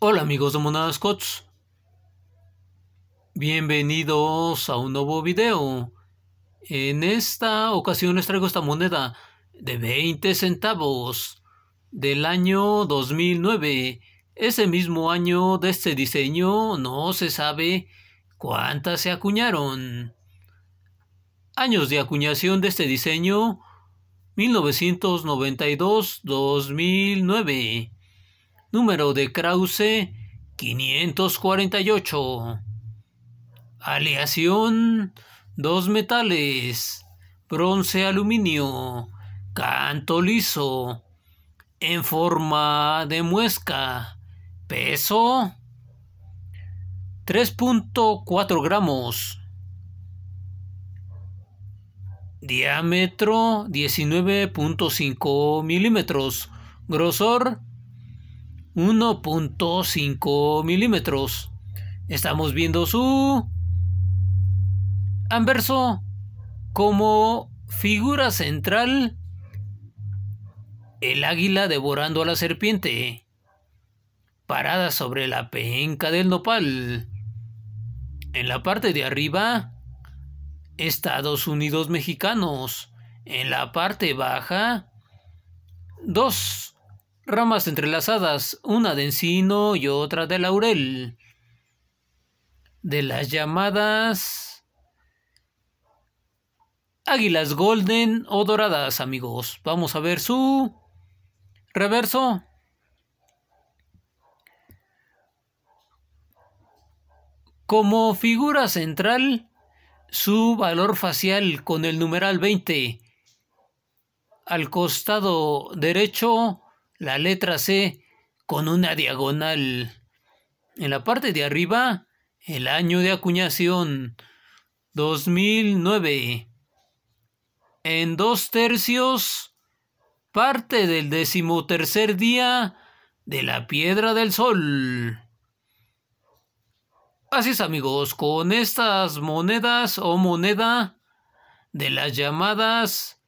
Hola amigos de Monada Scots. Bienvenidos a un nuevo video. En esta ocasión les traigo esta moneda de 20 centavos del año 2009. Ese mismo año de este diseño no se sabe cuántas se acuñaron. Años de acuñación de este diseño 1992-2009 número de Krause 548. Aleación, dos metales, bronce aluminio, canto liso, en forma de muesca, peso 3.4 gramos, diámetro 19.5 milímetros, grosor 1.5 milímetros. Estamos viendo su anverso como figura central el águila devorando a la serpiente, parada sobre la penca del nopal. En la parte de arriba, Estados Unidos mexicanos. En la parte baja, dos ramas entrelazadas, una de encino y otra de laurel. De las llamadas águilas golden o doradas, amigos. Vamos a ver su reverso. Como figura central, su valor facial con el numeral 20. Al costado derecho, la letra C con una diagonal. En la parte de arriba, el año de acuñación 2009. En dos tercios, parte del decimotercer día de la piedra del sol. Así es amigos, con estas monedas o moneda de las llamadas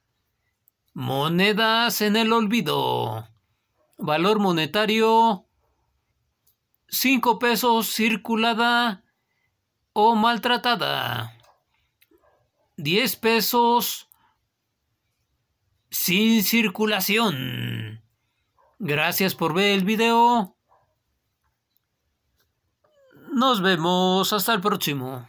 monedas en el olvido. Valor monetario 5 pesos circulada o maltratada. 10 pesos sin circulación. Gracias por ver el video. Nos vemos hasta el próximo.